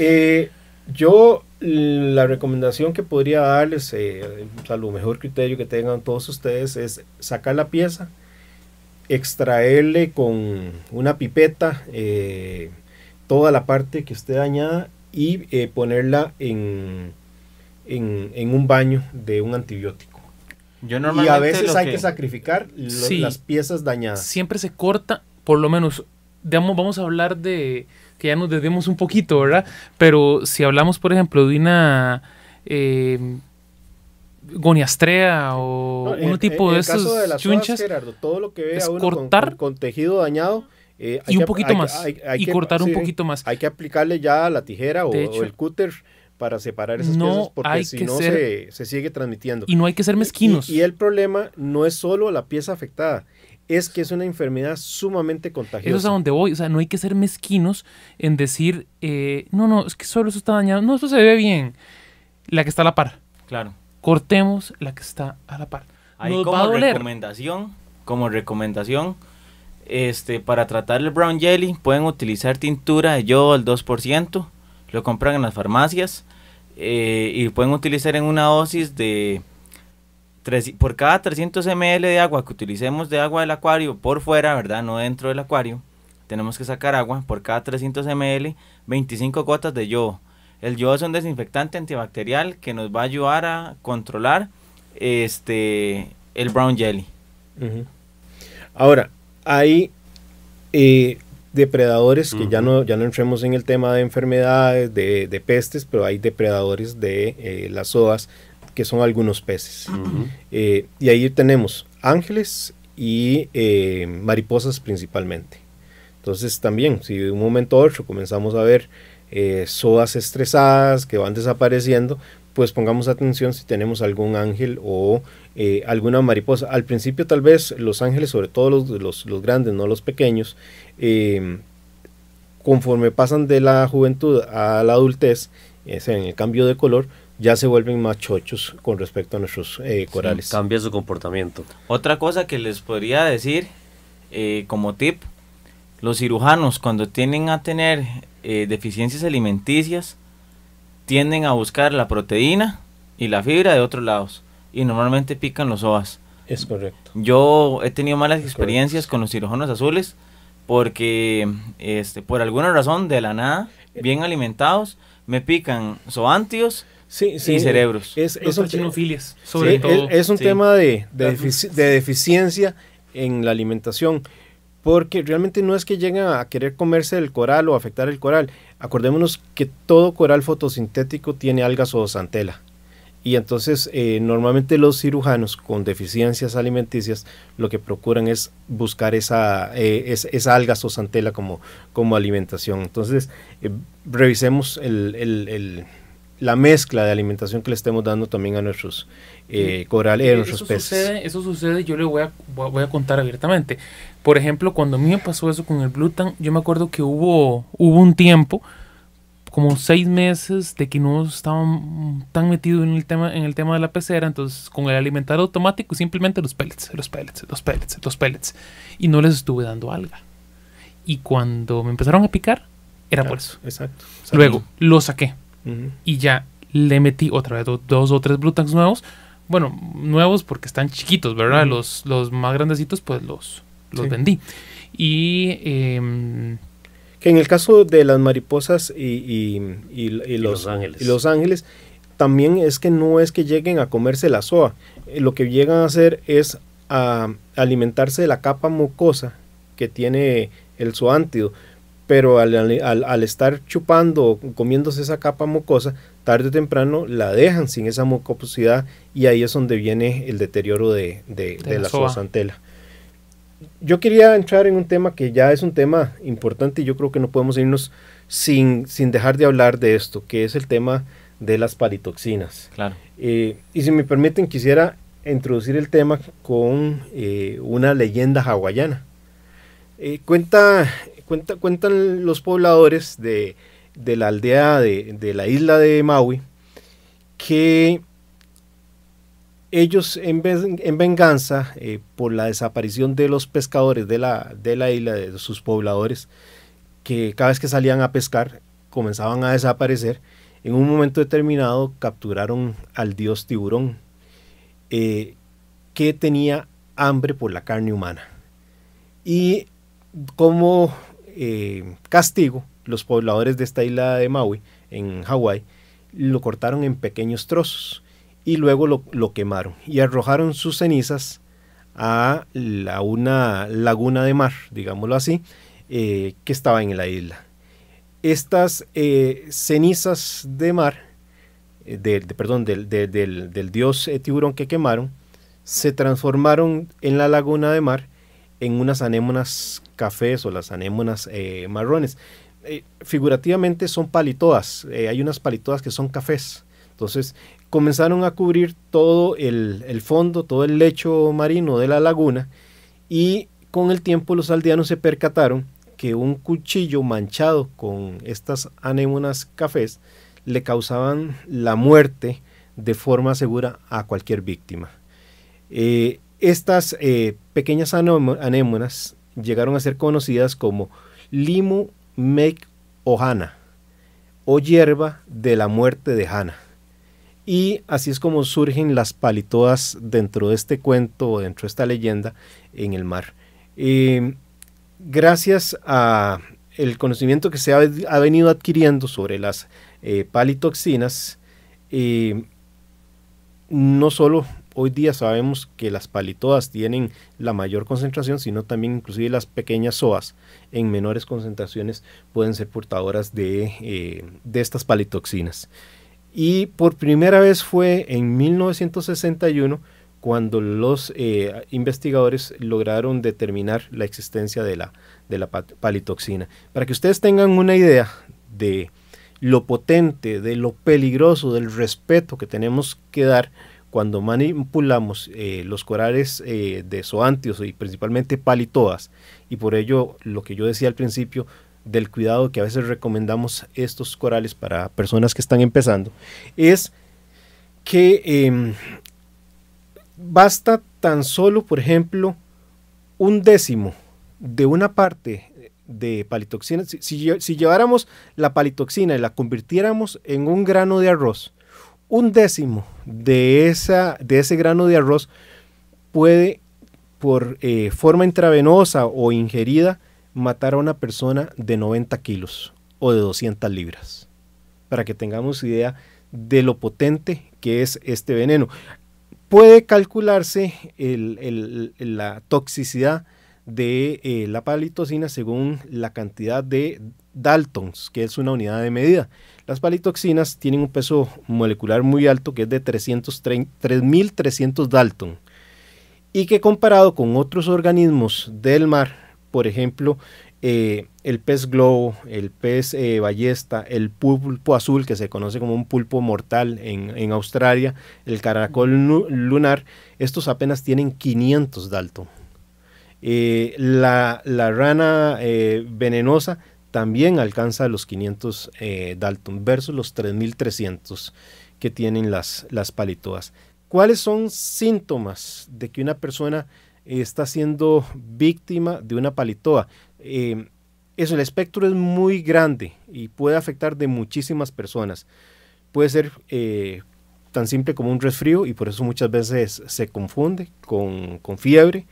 Eh, yo la recomendación que podría darles, eh, a lo mejor criterio que tengan todos ustedes, es sacar la pieza, extraerle con una pipeta eh, toda la parte que esté dañada y eh, ponerla en, en, un baño de un antibiótico. Yo y a veces hay que, sacrificar las piezas dañadas. Siempre se corta, por lo menos, vamos a hablar de que ya nos desvemos un poquito, ¿verdad? Pero si hablamos, por ejemplo, de una eh, goniastrea o un tipo de esos chunchas, todo lo que ve es uno cortar con, tejido dañado. Eh, y un poquito más. y cortar un poquito más. Hay que aplicarle ya la tijera o, el cúter para separar esas no piezas porque si no se, sigue transmitiendo. Y no hay que ser mezquinos. y, el problema no es solo la pieza afectada, es que es una enfermedad sumamente contagiosa. Eso es a donde voy, o sea, no hay que ser mezquinos en decir, eh, no, no, es que solo eso está dañado, no, eso se ve bien, la que está a la par. Claro. Cortemos la que está a la par. Ahí Nos como va a recomendación, como recomendación, este, para tratar el brown jelly pueden utilizar tintura de yodo al 2%, lo compran en las farmacias eh, y pueden utilizar en una dosis de por cada 300 ml de agua que utilicemos de agua del acuario por fuera, ¿verdad? No dentro del acuario, tenemos que sacar agua por cada 300 ml, 25 gotas de yodo. El yodo es un desinfectante antibacterial que nos va a ayudar a controlar este el brown jelly. Ahora, hay eh, depredadores, que ya no, ya no entremos en el tema de enfermedades, de, pestes, pero hay depredadores de eh, las sodas que son algunos peces. Eh, y ahí tenemos ángeles y eh, mariposas principalmente. Entonces también, si de un momento a otro comenzamos a ver eh, sodas estresadas que van desapareciendo, pues pongamos atención si tenemos algún ángel o eh, alguna mariposa. Al principio tal vez los ángeles, sobre todo los, grandes, no los pequeños, em, conforme pasan de la juventud a la adultez, en el cambio de color, ya se vuelven más chochos con respecto a nuestros eh, corales. cambia su comportamiento. Otra cosa que les podría decir eh, como tip, los cirujanos cuando tienden a tener eh, deficiencias alimenticias, tienden a buscar la proteína y la fibra de otros lados y normalmente pican los OAS. Es correcto. Yo he tenido malas experiencias con los cirujanos azules porque este, por alguna razón de la nada, bien alimentados, me pican zoantios Sí, sí, cerebros. Es, un, sobre todo. Es, un tema de, de, deficiencia en la alimentación, porque realmente no es que lleguen a querer comerse el coral o afectar el coral. Acordémonos que todo coral fotosintético tiene algas o santela. Y entonces eh, normalmente los cirujanos con deficiencias alimenticias lo que procuran es buscar esa, eh, algas o santela alga como, como alimentación. Entonces eh, revisemos el la mezcla de alimentación que le estemos dando también a nuestros eh, corales, a eh, nuestros peces. Sucede, eso sucede, yo le voy a, voy a contar abiertamente. Por ejemplo, cuando a mí me pasó eso con el Blutan, yo me acuerdo que hubo, hubo un tiempo, como seis meses, de que no estaban tan metidos en el tema, en el tema de la pecera, entonces con el alimentador automático simplemente los pellets, los pellets, los pellets, los pellets. Y no les estuve dando alga. Y cuando me empezaron a picar, era por ah, eso. Exacto. Luego, lo saqué y ya le metí otra vez dos o tres Tanks nuevos. Bueno, nuevos porque están chiquitos, ¿verdad? los, más grandecitos pues los, los vendí. Y... Em, que en el caso de las mariposas y, los, ángeles. los ángeles, también es que no es que lleguen a comerse la soa. Eh, lo que llegan a hacer es a ah, alimentarse de la capa mucosa que tiene el zoántido pero al, estar chupando o comiéndose esa capa mucosa, tarde o temprano la dejan sin esa mucosidad y ahí es donde viene el deterioro de, la, Yo quería entrar en un tema que ya es un tema importante y yo creo que no podemos irnos sin, sin dejar de hablar de esto, que es el tema de las paritoxinas. Eh, y si me permiten, quisiera introducir el tema con eh, una leyenda hawaiana. Eh, cuenta cuentan los pobladores de, la aldea de, la isla de Maui que ellos en, venganza eh, por la desaparición de los pescadores de la, de la isla, de sus pobladores, que cada vez que salían a pescar comenzaban a desaparecer, en un momento determinado capturaron al dios tiburón, eh, que tenía hambre por la carne humana. Y como eh, castigo, los pobladores de esta isla de Maui, en Hawái, lo cortaron en pequeños trozos y luego lo, quemaron y arrojaron sus cenizas a la, una laguna de mar, digámoslo así, eh, que estaba en la isla. Estas eh, cenizas de mar, de, perdón, del dios tiburón que quemaron, se transformaron en la laguna de mar en unas anémonas cafés o las anémonas eh, marrones. Eh, figurativamente son palitoas eh, hay unas palitoas que son cafés. Entonces comenzaron a cubrir todo el, fondo, todo el lecho marino de la laguna y con el tiempo los aldeanos se percataron que un cuchillo manchado con estas anémonas cafés le causaban la muerte de forma segura a cualquier víctima. Estas eh, pequeñas anémonas llegaron a ser conocidas como Limu Meg o o hierba de la muerte de Hana. Y así es como surgen las palitoas dentro de este cuento, dentro de esta leyenda en el mar. Em, gracias al conocimiento que se ha, venido adquiriendo sobre las eh, palitoxinas, em, no solo hoy día sabemos que las palitodas tienen la mayor concentración, sino también inclusive las pequeñas soas en menores concentraciones pueden ser portadoras de, eh, estas palitoxinas. Y por primera vez fue en 1961 cuando los eh, investigadores lograron determinar la existencia de la, de la palitoxina. Para que ustedes tengan una idea de lo potente, de lo peligroso, del respeto que tenemos que dar cuando manipulamos eh, los corales eh, de zoantios y principalmente palitoas, y por ello lo que yo decía al principio del cuidado que a veces recomendamos estos corales para personas que están empezando, es que em, basta tan solo, por ejemplo, un décimo de una parte de palitoxina. si lleváramos la palitoxina y la convirtiéramos en un grano de arroz, un décimo de, esa, de ese grano de arroz puede, por eh, forma intravenosa o ingerida, matar a una persona de 90 kilos o de 200 libras. Para que tengamos idea de lo potente que es este veneno. Puede calcularse la toxicidad de eh, la palitocina según la cantidad de Daltons, que es una unidad de medida. Las palitoxinas tienen un peso molecular muy alto que es de 3.300 Dalton y que comparado con otros organismos del mar, por ejemplo, eh, el pez globo, el pez eh, ballesta, el pulpo azul, que se conoce como un pulpo mortal en, Australia, el caracol lunar, estos apenas tienen 500 Dalton. Eh, la, rana venenosa también alcanza los 500 eh, Dalton versus los 3300 que tienen las, las palitoas. ¿Cuáles son síntomas de que una persona está siendo víctima de una palitoa? Em, eso, el espectro es muy grande y puede afectar de muchísimas personas. Puede ser eh, tan simple como un resfrío y por eso muchas veces se confunde con, fiebre,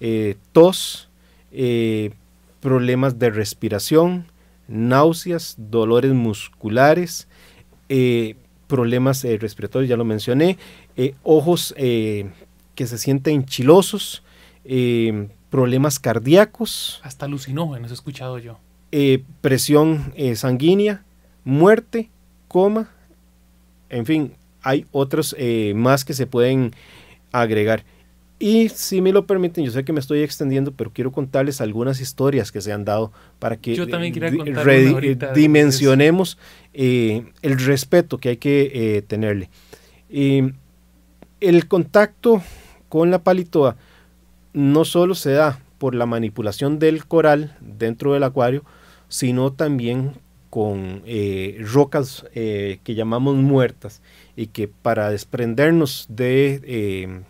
eh, tos, problemas de respiración, náuseas, dolores musculares, eh, problemas eh, respiratorios, ya lo mencioné, eh, ojos que se sienten chilosos, problemas cardíacos. Hasta alucinógenos he escuchado yo. presión sanguínea, muerte, coma, en fin, hay otros más que se pueden agregar. Y si me lo permiten, yo sé que me estoy extendiendo, pero quiero contarles algunas historias que se han dado para que eh, redimensionemos eh, dimensionemos eh, el respeto que hay que tenerle. Em, el contacto con la palitoa no solo se da por la manipulación del coral dentro del acuario, sino también con rocas que llamamos muertas y que para desprendernos de em,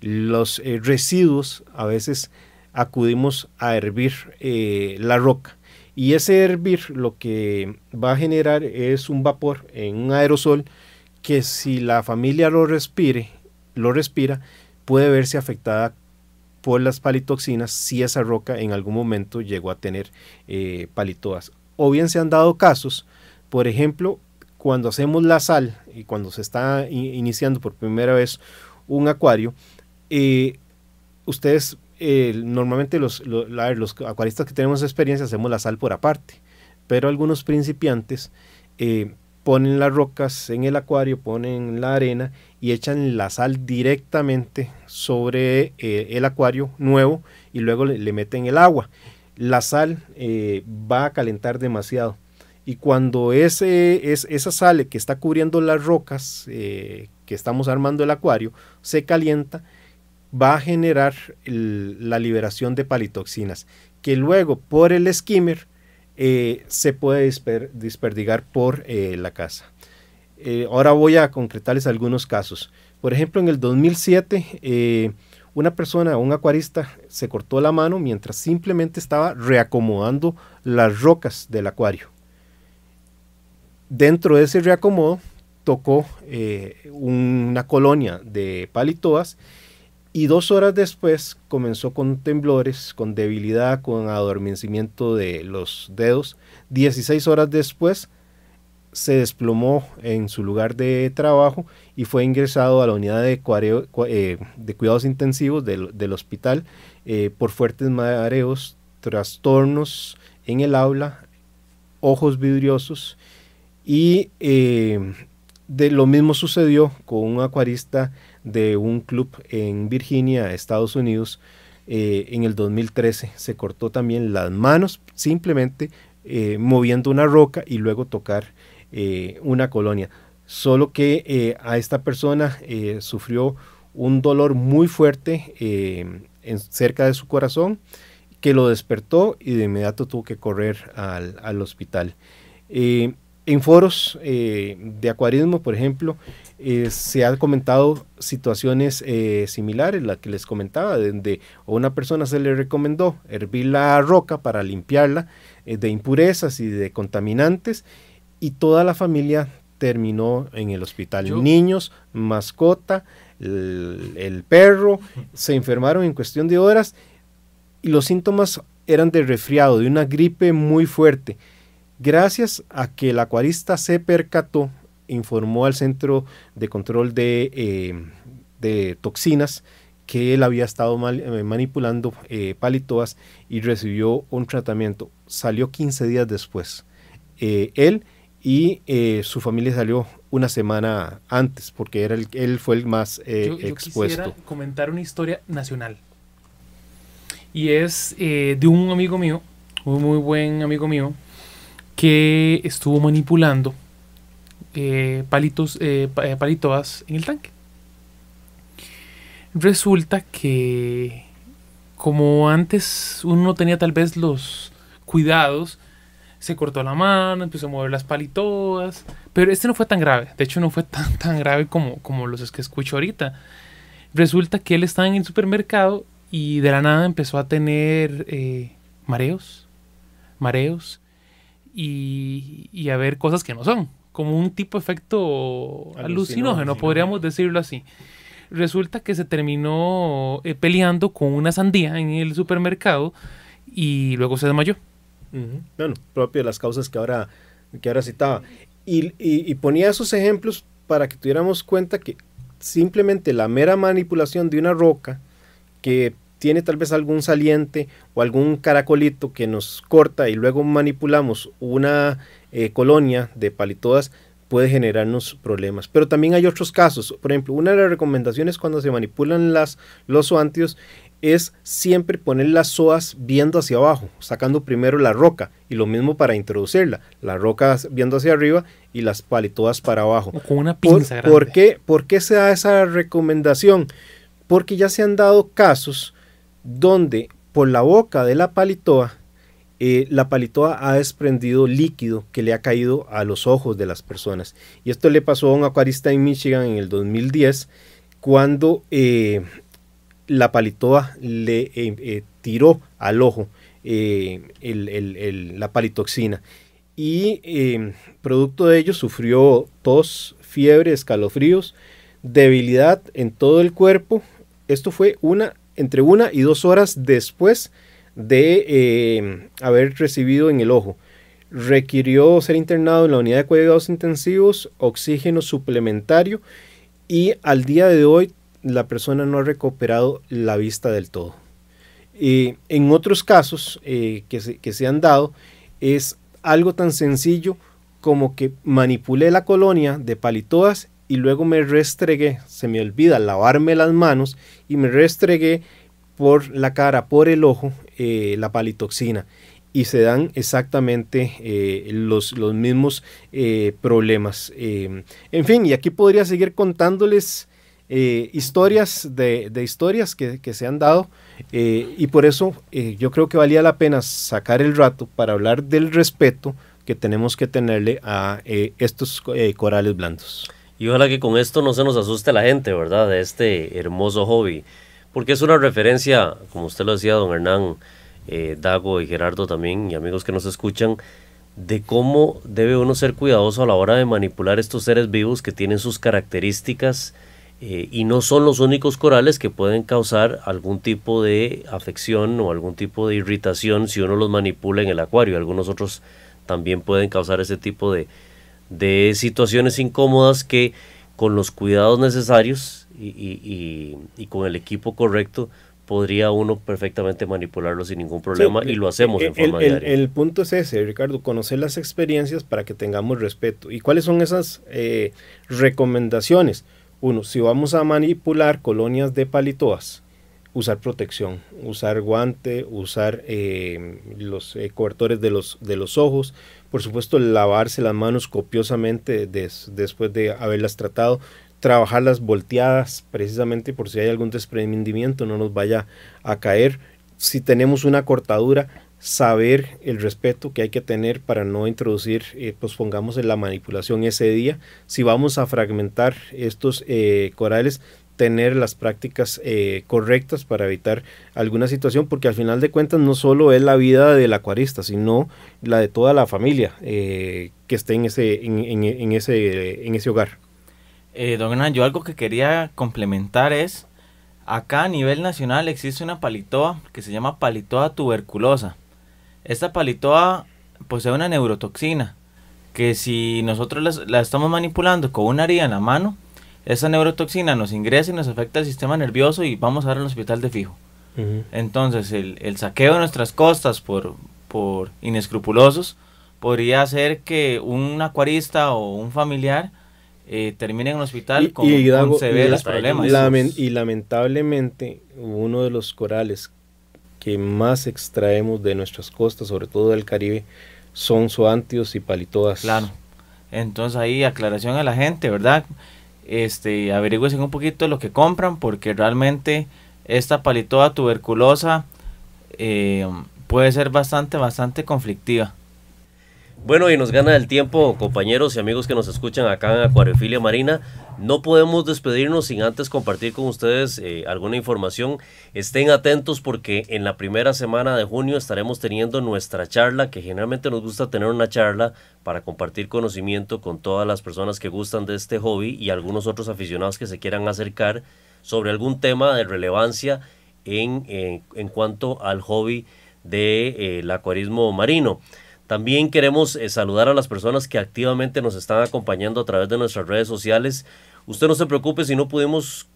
los eh, residuos, a veces acudimos a hervir eh, la roca. Y ese hervir lo que va a generar es un vapor en un aerosol que si la familia lo respire, lo respira, puede verse afectada por las palitoxinas si esa roca en algún momento llegó a tener eh, palitoas. O bien se han dado casos, por ejemplo, cuando hacemos la sal y cuando se está iniciando por primera vez un acuario, eh, ustedes normalmente los, acuaristas que tenemos experiencia hacemos la sal por aparte, pero algunos principiantes eh, ponen las rocas en el acuario, ponen la arena y echan la sal directamente sobre eh, el acuario nuevo y luego le, meten el agua. La sal eh, va a calentar demasiado. Y cuando esa sal que está cubriendo las rocas que estamos armando el acuario se calienta, va a generar la liberación de palitoxinas, que luego por el skimmer eh, se puede desperdicar por eh, la casa. Eh, ahora voy a concretarles algunos casos. Por ejemplo, en el 2007, una persona, un acuarista, se cortó la mano mientras simplemente estaba reacomodando las rocas del acuario. Dentro de ese reacomodo tocó una colonia de palitoas y dos horas después comenzó con temblores, con debilidad, con adormecimiento de los dedos. Dieciséis horas después se desplomó en su lugar de trabajo y fue ingresado a la unidad de, eh, cuidados intensivos del, hospital eh, por fuertes mareos, trastornos en el aula, ojos vidriosos y eh, de lo mismo sucedió con un acuarista de un club en Virginia, Estados Unidos, eh, en el 2013. Se cortó también las manos simplemente eh, moviendo una roca y luego tocar eh, una colonia. Solo que a esta persona sufrió un dolor muy fuerte en, cerca de su corazón que lo despertó y de inmediato tuvo que correr al, al hospital. en foros de acuarismo, por ejemplo, eh, se han comentado situaciones eh, similares, las que les comentaba, donde a una persona se le recomendó hervir la roca para limpiarla eh, de impurezas y de contaminantes y toda la familia terminó en el hospital. Niños, mascota, el, el perro, se enfermaron en cuestión de horas y los síntomas eran de resfriado, de una gripe muy fuerte. Gracias a que el acuarista se percató informó al Centro de Control de, eh, Toxinas que él había estado eh, manipulando eh, palitoas y recibió un tratamiento. Salió 15 días después. él y su familia salió una semana antes porque era él fue el más expuesto. yo Quisiera comentar una historia nacional. Y es de un amigo mío, un muy buen amigo mío, que estuvo manipulando eh, palitos, eh, eh, palitoas en el tanque. Resulta que como antes uno no tenía tal vez los cuidados, se cortó la mano, empezó a mover las palitoas, pero este no fue tan grave, de hecho no fue tan, tan grave como, como los que escucho ahorita. Resulta que él estaba en el supermercado y de la nada empezó a tener mareos, mareos y a ver cosas que no son, como un tipo de efecto alucinógeno, podríamos decirlo así. Resulta que se terminó eh, peleando con una sandía en el supermercado y luego se desmayó. Bueno, propio de las causas que ahora, que ahora citaba. y ponía esos ejemplos para que tuviéramos cuenta que simplemente la mera manipulación de una roca que tiene tal vez algún saliente o algún caracolito que nos corta y luego manipulamos una eh, colonia de palitodas, puede generarnos problemas. Pero también hay otros casos. Por ejemplo, una de las recomendaciones cuando se manipulan las, los zoantios es siempre poner las soas viendo hacia abajo, sacando primero la roca y lo mismo para introducirla, la roca viendo hacia arriba y las palitodas para abajo. con una pinza grande. ¿Por qué se da esa recomendación? Porque ya se han dado casos donde por la boca de la palitoa, eh, la palitoa ha desprendido líquido que le ha caído a los ojos de las personas. Y esto le pasó a un acuarista en Michigan en el 2010, cuando eh, la palitoa le eh, tiró al ojo la palitoxina. Y producto de ello sufrió tos, fiebre, escalofríos, debilidad en todo el cuerpo. Esto fue una entre una y dos horas después de eh, haber recibido en el ojo. Requirió ser internado en la unidad de cuidados intensivos, oxígeno suplementario y al día de hoy la persona no ha recuperado la vista del todo. en otros casos eh, que, se, que se han dado es algo tan sencillo como que manipulé la colonia de palitoas y luego me restregué, se me olvida lavarme las manos y me restregué por la cara, por el ojo, eh, la palitoxina. Y se dan exactamente eh, los, mismos eh, problemas. Em, en fin, y aquí podría seguir contándoles historias de, historias que, que se han dado. y por eso yo creo que valía la pena sacar el rato para hablar del respeto que tenemos que tenerle a estos corales blandos. Y ojalá que con esto no se nos asuste la gente, ¿verdad? De este hermoso hobby. Porque es una referencia, como usted lo decía, don Hernán, eh, Dago y Gerardo también, y amigos que nos escuchan, de cómo debe uno ser cuidadoso a la hora de manipular estos seres vivos que tienen sus características eh, y no son los únicos corales que pueden causar algún tipo de afección o algún tipo de irritación si uno los manipula en el acuario. Algunos otros también pueden causar ese tipo de, de situaciones incómodas que con los cuidados necesarios y, con el equipo correcto podría uno perfectamente manipularlo sin ningún problema y eh, lo hacemos eh, en forma diaria. el, punto es ese, Ricardo, conocer las experiencias para que tengamos respeto. ¿Y cuáles son esas eh, recomendaciones? Uno, si vamos a manipular colonias de palitoas, usar protección, usar guante, usar eh, los eh, cobertores de los, de los ojos, por supuesto lavarse las manos copiosamente después de haberlas tratado, trabajar las volteadas precisamente por si hay algún desprendimiento no nos vaya a caer. Si tenemos una cortadura, saber el respeto que hay que tener para no introducir, eh, pospongamos pues en la manipulación ese día. Si vamos a fragmentar estos corales, tener las prácticas eh, correctas para evitar alguna situación, porque al final de cuentas no solo es la vida del acuarista, sino la de toda la familia eh, que esté en ese, en, ese, en ese hogar. Eh, don Hernán, yo algo que quería complementar es, acá a nivel nacional existe una palitoa que se llama palitoa tuberculosa. Esta palitoa posee una neurotoxina que si nosotros la, estamos manipulando con una herida en la mano, esa neurotoxina nos ingresa y nos afecta al sistema nervioso y vamos a dar al hospital de fijo. Entonces, el, saqueo de nuestras costas por, por inescrupulosos podría hacer que un acuarista o un familiar eh, termine en un hospital con, se ve y, problemas. y lamentablemente, uno de los corales que más extraemos de nuestras costas, sobre todo del Caribe, son zoantios y palitoas. Claro. Entonces ahí aclaración a la gente, ¿verdad? este, averigüen un poquito lo que compran porque realmente esta palitoa tuberculosa eh, puede ser bastante, bastante conflictiva. Bueno, y nos gana el tiempo, compañeros y amigos que nos escuchan acá en Acuariofilia Marina. No podemos despedirnos sin antes compartir con ustedes eh, alguna información. Estén atentos porque en la primera semana de junio estaremos teniendo nuestra charla, que generalmente nos gusta tener una charla para compartir conocimiento con todas las personas que gustan de este hobby y algunos otros aficionados que se quieran acercar sobre algún tema de relevancia en, eh, cuanto al hobby del de, eh, acuarismo marino. También queremos eh, saludar a las personas que activamente nos están acompañando a través de nuestras redes sociales. Usted no se preocupe si no pudimos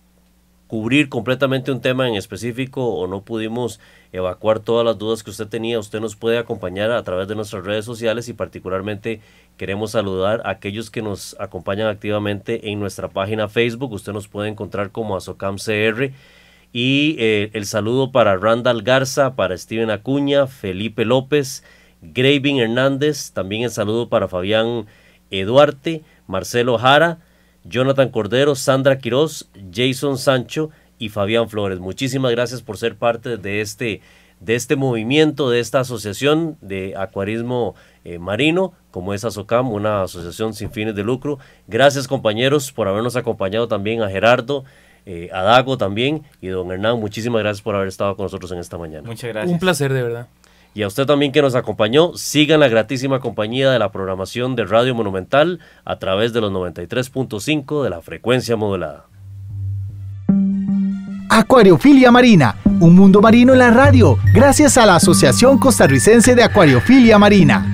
cubrir completamente un tema en específico o no pudimos evacuar todas las dudas que usted tenía, usted nos puede acompañar a través de nuestras redes sociales y particularmente queremos saludar a aquellos que nos acompañan activamente en nuestra página Facebook. Usted nos puede encontrar como ASOCAMCR. Y eh, el saludo para Randall Garza, para Steven Acuña, Felipe López, Graving Hernández, también el saludo para Fabián Eduarte, Marcelo Jara, Jonathan Cordero, Sandra Quiroz, Jason Sancho y Fabián Flores. Muchísimas gracias por ser parte de este, de este movimiento, de esta asociación de acuarismo eh, marino, como es ASOCAM, una asociación sin fines de lucro. Gracias compañeros por habernos acompañado también a Gerardo. Eh, a Dago también y don Hernán, muchísimas gracias por haber estado con nosotros en esta mañana. Muchas gracias. Un placer de verdad y a usted también que nos acompañó. Sigan la gratísima compañía de la programación de Radio Monumental a través de los 93.5 de la frecuencia modulada. Acuariofilia Marina, un mundo marino en la radio, gracias a la Asociación Costarricense de Acuariofilia Marina.